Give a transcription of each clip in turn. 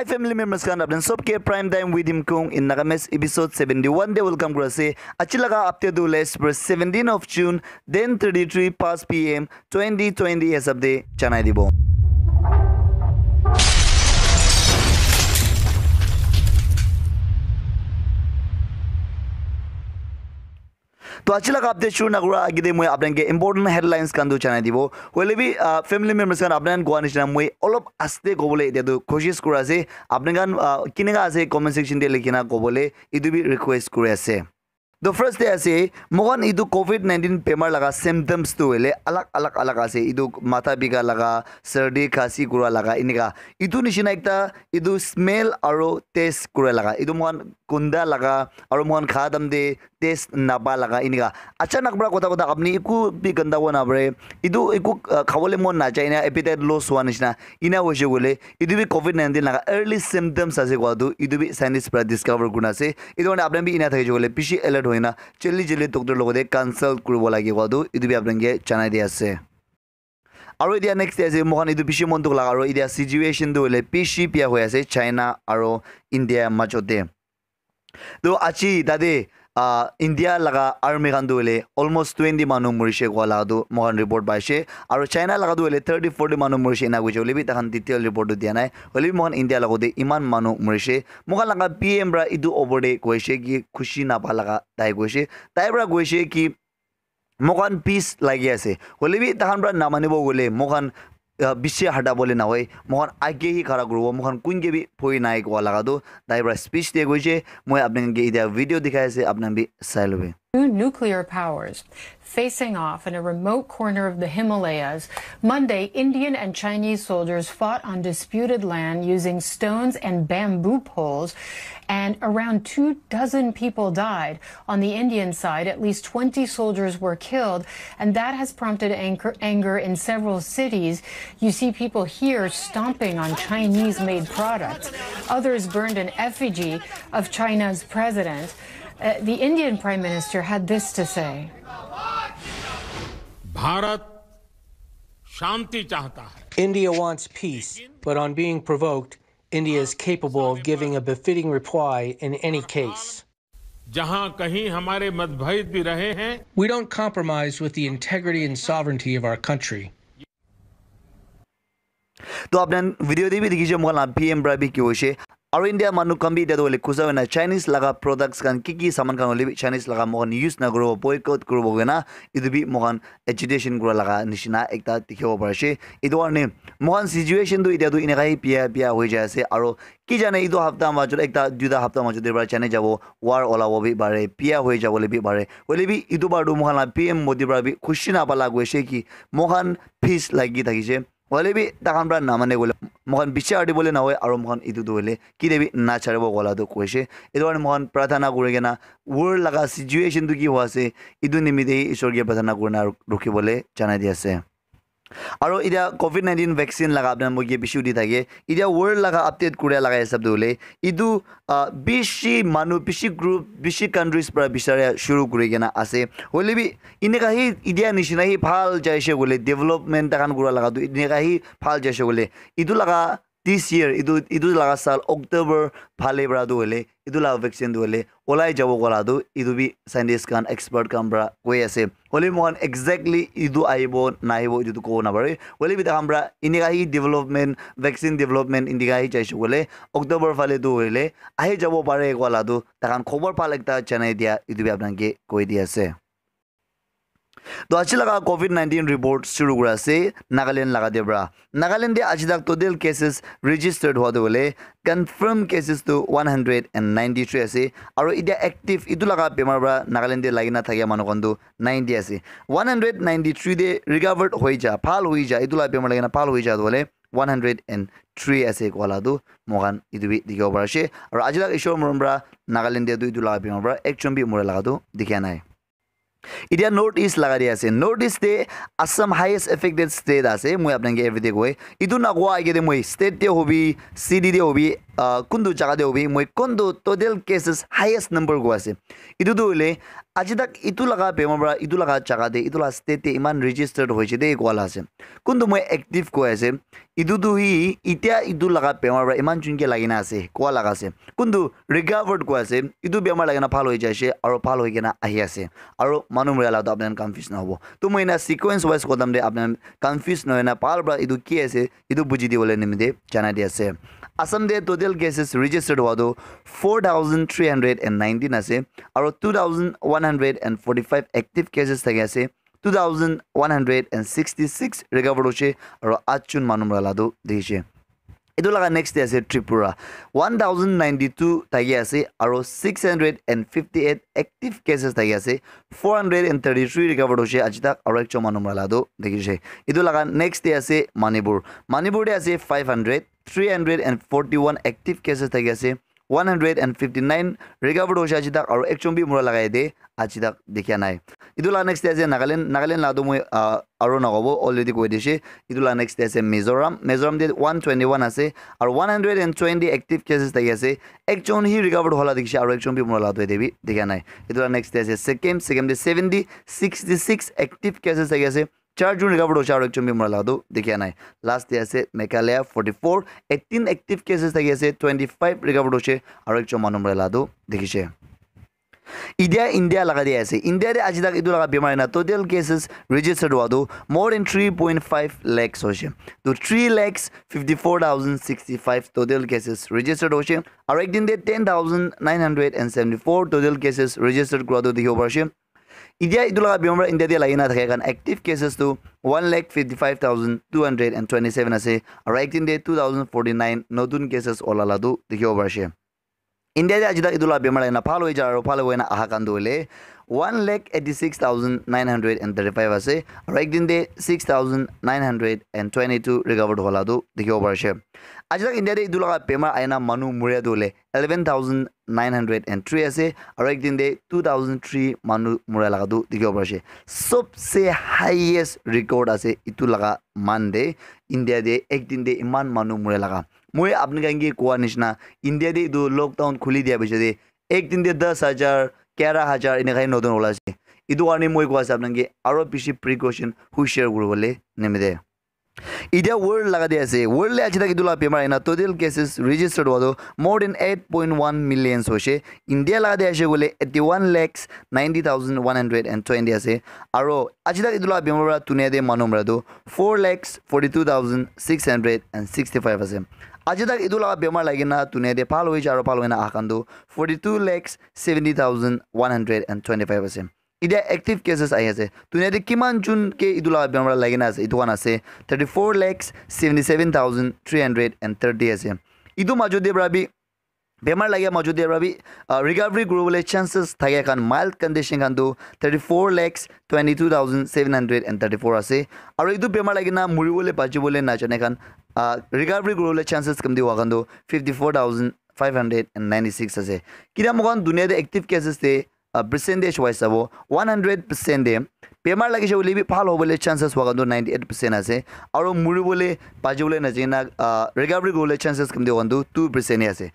Hi family members kan अपने सबके prime time with Imkong in Nagamese episode 71 दे वेलकम करो से अच्छी लगा आपते दो लेस पर 17 ऑफ जून देन 33 पास पीएम 2020 एस अपडे चनाई दिबो তো আজি লাগা আপডেট শুরু না করা আগে মই আপনাকে ইম্পর্টেন্ট হেডলাইন্স কান্দু জানাই দিব হইলে বি ফ্যামিলি মেম্বার্স কান আপনার গোয়া নিচে মই অল্প আস্তে কবলে এটা তো খুশিস করে আছে আপনার কিনে আছে কমেন্ট সেকশন দিয়ে লিখে না কবলে এই রিকুয়েস্ট করে আছে দ্য ফাৰ্ষ্ট ডে আছে মোহন এইটো কোভিড নাইণ্টিন বেমাৰ লগা চিমটমছ টো হ'লে অলগ অলগ অলগ আছে এইটো মাথা বিঘা লগা চৰ্দি খাচী কুৰা লগা এনেকুৱা এইটো নিচিনা এটা এইটো স্মেল আৰু টেষ্ট কৰা লগা এইটো মোহন কুন্দা লগা আৰু মোহন খা দাম দে টেষ্ট নাপা লগা এনেকুৱা আচানক পৰা কথা কথা আপুনি একো বি গন্দাব নাপাৰে এইটো একো খাবলৈ মন নাযায় এনে এপিটাইট লছ হোৱা নিচিনা ইনা হৈছে বোলে এইটো বি ক'ভিড নাইণ্টিন লগা এৰ্লি চিমটমছ আছে কোৱাটো এইটো বি চাইনিজ পৰা ডিছকভাৰ কৰা আছে এইটো কাৰণে আপুনি বি ইনা থাকিছে বোলে পিছি এলাৰ্ট ಹೋಯ್ನ ಜಲ್ದಿ ಜಲ್ದಿ ಡಾಕ್ಟರ್ লগতে কনসাল্ট কৰিব লাগিবতো এইটো বি আপোনালোকে জনাই দিয়া আছে আৰু এতিয়া নেক্সট আছে মোহন এইটো বেছি মন দুখ লগা আৰু এতিয়া চিটুৱেশ্যনটো হ'লে বেছি পিয়া হৈ আছে চাইনা আৰু ইণ্ডিয়াৰ মাজতে তো আজি তাতে uh, India laga army khan du ele almost 20 manu murishe kwa laga du mohan report paise aro China laga du ele 30 40 manu murishe na gujo lebi takhan detail report du dia nai ole bi mohan India laga de iman manu murishe mohan laga PM bra idu over de koise ki khushi na pa laga dai koise tai bra koise ki mohan peace lagi ase ole bi takhan bra namani bo gole mohan বিশ্ব হাৰ্দা বুলি নহয় মোহন আগে সি খাৰা কৰিব মোখন কোনকে B ফুৰি নাই কোৱা লগাটো তাইৰ পৰা স্পীচ দিয়ে গৈছে মই আপোনালোকে এতিয়া ভিডিঅ' দেখাই আছে আপোনাক বি চাই ল'বি Two nuclear powers facing off in a remote corner of the Himalayas. Monday, Indian and Chinese soldiers fought on disputed land using stones and bamboo poles, and around two dozen people died. On the Indian side, at least 20 soldiers were killed, and that has prompted anger, anger in several cities. You see people here stomping on Chinese made products. Others burned an effigy of China's president. Uh, the Indian Prime Minister had this to say India wants peace, but on being provoked, India is capable of giving a befitting reply in any case. We don't compromise with the integrity and sovereignty of our country. તો આપણે video દેવી દીધી છે મોકલ આપીએ એમ બી કેવું aru india manu kambi de dole kuza na chinese laga products kan kiki saman kan oli chinese laga mohan use na guru boycott guru bo gena idu bi mohan agitation guru laga nishina ekta tikhe barashi idu arne mohan situation du idu ina gai pia pia hoi ja ase aru ki jane idu hafta ma jure ekta duda hafta ma jure bar chane jabo war ola wo bi bare pia hoi ja bole bi bare bole bi idu bar du mohan pm modi bar bi khushina bala goise ki mohan peace lagi thakise হলে বি তাখান পৰা নামানে গ'লে মোখান বিচাৰ দিবলৈ নহয় আৰু মোখান ইটোতো হ'লে কি দেবি নাচাৰিব গলাটো কৈছে এইটো কাৰণে মোখান প্ৰাৰ্থনা কৰি কিনা ৱৰ্ল্ড লগা চিটুৱেশ্যনটো কি হোৱা আছে এইটো নিমিত্তেই ঈশ্বৰকে প্ৰাৰ্থনা কৰি ৰখিবলৈ জনাই দি আছে আৰু এতিয়া ক'ভিড নাইণ্টিন ভেকচিন লগা আপোনাৰ মুৰ্গীয়ে বেছি উঠি থাকে এতিয়া ৱৰ্ল্ড লগা আপডেট কৰে লগা হিচাপটো হ'লে ইটো বেছি মানুহ বেছি গ্ৰুপ বেছি কাণ্ট্ৰিজ পৰা বিচাৰে চুৰ কৰি কিনে আছে হ'লে বি এনেকুৱা সি এতিয়া নিচিনা সি ভাল যাইছে বোলে ডেভেলপমেণ্ট এখন কৰা লগাটো এনেকুৱা সি ভাল যাইছে বোলে ইটো লগা this year idu idu la sal october phale bra du hole idu la vaccine du hole olai jabo kola du idu bi scientist kan expert kan bra koi ase holi mon exactly idu aibo nai bo idu ko na bare holi bi ta development vaccine development in diga hi chai shu hole october phale du hole ahe jabo pare kola du ta kan khobor palekta chane dia idu bi apnange koi dia se তো আজি লগা Covid nineteen report শুরু করে আছে নাগাল্যান্ড লাগা দিয়ে পড়া নাগাল্যান্ডে আজি তাক টোটেল কেসেস রেজিস্টার্ড হওয়া তো বলে কনফার্ম কেসেস তো one hundred and ninety three আছে আর এটা একটিভ ইটু লাগা বেমার পর নাগাল্যান্ডে লাগি না থাকে মানুষ কিন্তু নাইনটি আছে ওয়ান হান্ড্রেড নাইনটি থ্রি দে রিকভার্ড হয়ে যা ভাল হয়ে যা ইটু লাগা বেমার লাগে না ভাল হয়ে যা বলে ওয়ান হান্ড্রেড এন্ড থ্রি আছে কলাটো মোকান ইটুবি দেখাব পড়াছে আর আজিলাক ঈশ্বর মরম পর নাগাল্যান্ডে ইটু লাগা বেমার পর একচম্বি মরে লাগাটো দেখা নাই এতিয়া নৰ্থ ইষ্ট লগাই দিয়া আছে নৰ্থ ইষ্টে আছাম হাইয়েষ্ট এফেক্টেড ষ্টেট আছে মই আপোনালোকে এভৰিডে কৈ এইটো নকওঁ আগে মই ষ্টেটে হবি চিটিতে হবি কোনটো জেগা দিব বি মই কোনটো টোটেল কেচেছ হায়েষ্ট নম্বৰ গৈ আছে এইটোতো হ'লে আজি তাক ইটো লগা বেমাৰ পৰা ইটো লগা জেগা দে ইটো লগা ষ্টেটে ইমান ৰেজিষ্টাৰ্ড হৈছে দেই কোৱাল আছে কোনটো মই এক্টিভ কৈ আছে ইটোতো সি এতিয়া ইটো লগা বেমাৰ পৰা ইমান চুনকৈ লাগি না আছে কোৱা লগা আছে কোনটো ৰিকাভাৰ্ড কৈ আছে ইটো বেমাৰ লাগি না ভাল হৈ যাইছে আৰু ভাল হৈ কিনে আহি আছে আৰু মানুহ মৰিয়া আপোনাৰ কনফিউজ নহ'ব তো মই এনে ছিকুৱেঞ্চ ৱাইজ কদম দে আপোনাৰ কনফিউজ নহয় না ভাল পৰা এইটো কি আছে এইটো বুজি দিবলৈ নিমিতে জানাই দি আছে আসাম দে টোটেল কেসেস রেজিস্টার্ড হওয়া four thousand three hundred and nineteen আছে আর two thousand one hundred and forty five active cases থাকে আছে two thousand one hundred and sixty six recover হয়েছে আর আটজন মানুষ মারালাদও দিয়েছে এইটো লগা নেক্সট ডে আছে Tripura one thousand ninety two থাকি আছে আৰু six hundred and fifty eight active cases থাকি আছে four hundred and thirty three recover হৈছে আজি তাক আৰু একশ মানুহ মেলাটো দেখিছে এইটো লগা নেক্সট ডে আছে মণিপুৰ মণিপুৰতে আছে five hundred 341 active cases thaki ase 159 recovered hoise achi tak aru ekjon bi mura lagai de achi tak dekhia nai idu la next ase nagaland nagaland la du moi aru na hobo already koi dise idu la next ase mizoram mizoram de 121 ase aru 120 active cases thaki ase ekjon hi recovered hola dekhi aru ekjon bi mura la du de bi dekhia nai idu la next ase sikkim sikkim de 70 66 active cases thaki ase चार जून का बड़ो चार actual में मरला दो देखिए ना last year से मेघालय 44 18 एक्टिव केसेस थे ऐसे 25 रिका बड़ो छे और एक्चुअल मानो मरला ইডিয়া ইন্ডিয়া লাগা দিয়ে আছে ইন্ডিয়াতে আজি তাক ইটো লাগা বেমাৰ না টোটেল কেছেছ ৰেজিষ্টাৰ্ড হোৱাটো more than three point five lakhs হয়েছে তো three lakhs fifty four thousand sixty five total cases registered হৈছে আৰু একদিন দিয়ে ten thousand nine hundred and seventy four total cases registered কৰাটো দেখিব পাৰিছে এতিয়া এইটো লগা বেমাৰ ইণ্ডিয়া এতিয়া লাগি নাথাকে কাৰণ এক্টিভ কেচেছটো one lakh fifty five thousand two hundred and twenty seven আছে আৰু এক দিন day two thousand forty nine নতুন কেচেছ ওলালাটো দেখিব পাৰিছে ইণ্ডিয়াৰ আজি দা ঈদুল্লাহ বেমাৰ লাগে নাফাল হৈ যায় আৰু ফাল হৈ না আহা কান দৌলে one lakh eighty six thousand nine hundred and thirty five আছে আৰু একদিন দে six thousand nine hundred and twenty two recovered হ'লাটো দেখিব পাৰিছে আজি দা ইণ্ডিয়াতে ঈদুল আহা বেমাৰ আহে না মানুহ মৰিয়া দৌলে eleven thousand nine hundred and three আছে আৰু একদিন দে টু থাউজেণ্ড থ্ৰী মানুহ মৰিয়া লগাটো দেখিব পাৰিছে চবচে হাইয়েষ্ট ৰেকৰ্ড আছে ইটো লগা মান দে একদিন দে ইমান মানুহ মৰিয়া লগা মই আপোনাক আপোনালোকে কোৱা নিচিনা ইণ্ডিয়া দি এইটো লকডাউন খুলি দিয়া পিছতে একদিনতে দহ হাজাৰ কেৰা হাজাৰ এনেকৈ নতুন ওলাইছে এইটো কাৰণে মই কোৱা আছে আপোনালোকে আৰু বেছি প্ৰিকশ্যন হুচিয়াৰ কৰিবলৈ নেমেদে এতিয়া ৱৰ্ল্ড লগা দি আছে ৱৰ্ল্ডলৈ আজি থাকি তোলা বেমাৰ এনে টোটেল কেচেছ ৰেজিষ্টাৰ্ড হোৱাটো more than eight point one millions হৈছে ইণ্ডিয়া লগা দি আছে বোলে eighty one lakhs ninety thousand one hundred and twenty আছে আৰু আজি থাকি তোলা বেমাৰ পৰা ধুনীয়া দিয়ে মানুহ মৰাটো four lakhs forty two thousand six hundred and sixty five আছে আজি তাক এইটো লগা বেমাৰ লাগে না তোনে দে পাল হৈছে আৰু ভাল হৈ না আশান্তু forty two lakhs seventy thousand one hundred and twenty five আছে এতিয়া এক্টিভ কেচেছ আহি আছে তোনে দি কিমান যোনকে ইটো লগা বেমাৰ লাগে না আছে ইটো কাৰণ আছে thirty four lakhs seventy seven thousand three hundred and thirty আছে ইটো মাজতে ভাবি বেমাৰ লাগে মাজতে ভাবি ৰিকভাৰী কৰিবলৈ চান্সেছ থাকে এখন মাইল্ড কণ্ডিশ্যন খানটো thirty four lakhs twenty two thousand seven hundred and thirty four আছে আৰু এইটো বেমাৰ লাগি না মৰিবলৈ বাজিবলৈ নাজানে এখন ৰিকাভাৰী কৰিবলৈ চান্সেছ কম দিওঁ কিন্তু fifty four thousand five hundred and ninety six আছে কিনা মোক ধুনীয়াতে এক্টিভ কেছেছে পাৰ্চেণ্টেজ ৱাইজ চাব ওৱান হাণ্ড্ৰেড পাৰ্চেণ্টে বেমাৰ লাগিছে বুলি ভাল হ'বলৈ চান্সেছ হোৱা কিন্তু নাইণ্টি এইট পাৰ্চেণ্ট আছে আৰু মৰিবলৈ পাজিবলৈ নাযায় না ৰিকাভাৰী কৰিবলৈ চান্সেছ কম দিওঁ কিন্তু টু পাৰ্চেণ্টে আছে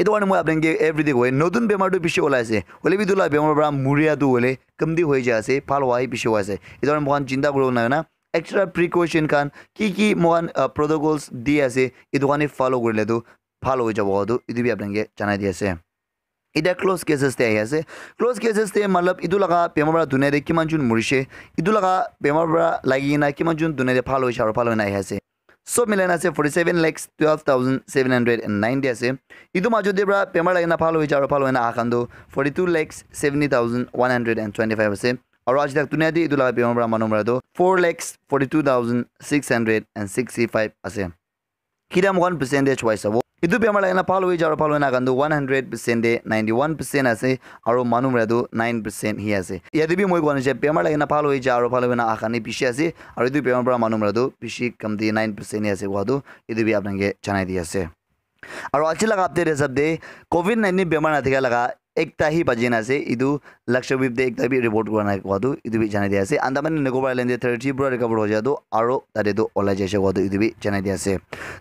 এইটো কাৰণে মই আপোনালোকে এভ্ৰিডে কৈ নতুন বেমাৰটো পিছে ওলাইছে হ'লে বিদুলা বেমাৰৰ পৰা মৰিয়াটো হ'লে কমদি হৈ যায় আছে ভাল হোৱাহি পিছে হৈ আছে এইটো চিন্তা কৰিব নাই এক্সট্ৰা প্ৰিকশ্যন খান কি কি মান প্ৰটকলছ দি আছে এইটো কাৰণে ফল' কৰিলেতো ভাল হৈ যাব হয়তো এইটো আপোনালোকে জনাই দি আছে এতিয়া ক্ল'জ কেচেছতে আহি আছে ক্ল'জ কেচেছতে মতলব এইটো লগা বেমাৰ পৰা ধুনীয়াতে কিমানজন মৰিছে এইটো লগা বেমাৰ পৰা লাগি কিনে কিমানজন ধুনীয়াতে ভাল হৈছে আৰু ভাল হৈ নাহি আছে চব মিলাই আছে forty seven lakhs twelve thousand seven hundred and ninety আছে এইটো মাজতে পৰা বেমাৰ লাগি না ভাল হৈছে আৰু ভাল হৈ না আহ কান্দো forty two lakhs seventy thousand one hundred and twenty five আছে আৰু আজি তাক ধুনীয়া দি ইটো লাগে বেমাৰ পৰা মানুহ মৰাটো four lakhs forty two thousand six hundred and sixty five আছে কিটা মোক ওৱান পাৰ্চেণ্টেজ ৱাইজ হ'ব ইটো বেমাৰ লাগে না ভাল হৈ যায় আৰু ভাল হৈ নাকান্দো one hundred percent ninety one percent আছে আৰু মানুহ মৰাটো নাইন পাৰ্চেণ্ট হি আছে ইয়াতে বি মই কোৱা নাই যে বেমাৰ লাগে না ভাল হৈ যায় আৰু ভাল হৈ না আশানি পিছি আছে আৰু এইটো বেমাৰ পৰা মানুহ মৰাটো পিছি কমটি নাইন পাৰ্চেণ্টহে আছে কোৱাটো এইটো বি আপোনালোকে জনাই দি আছে আৰু আজি লগা আপডেট হিচাপে ক'ভিড নাইণ্টিন বেমাৰ নাথাকে লগা একটা হি বাজিন আছে ইটু লক্ষ্যবীপ দে একটা বি রিপোর্ট করা নাই কোয়াদু ইটু বি জানাই দিয়া আছে আন্দামান নিকোবার লেন্ডে থার্টি ব্র রিকভার হয়ে যাদু আরো তাতে তো অলাই যাইছে কোয়াদু ইটু বি জানাই দিয়া আছে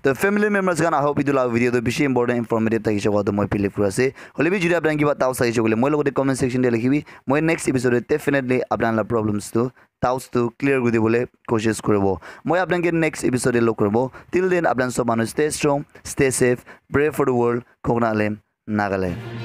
তো ফ্যামিলি মেম্বার্স গান আই হোপ ইটু লাভ ভিডিও তো বেশি ইম্পর্টেন্ট ইনফরমেটিভ থাকিছে কোয়াদু মই ফিলিপ করে আছে হলে বি যদি আপনার কিবা তাও চাইছে বলে মই লগতে কমেন্ট সেকশন দিয়ে লিখিবি মই নেক্সট এপিসোডে ডেফিনেটলি আপনার প্রবলেমস তো টাউস তো ক্লিয়ার করে দিবলে কোশেস করব মই আপনাকে নেক্সট এপিসোডে লগ করব টিল দেন আপনার সব মানুষ stay strong stay safe brave for the world কোকনালেম নাগাল্যান্ড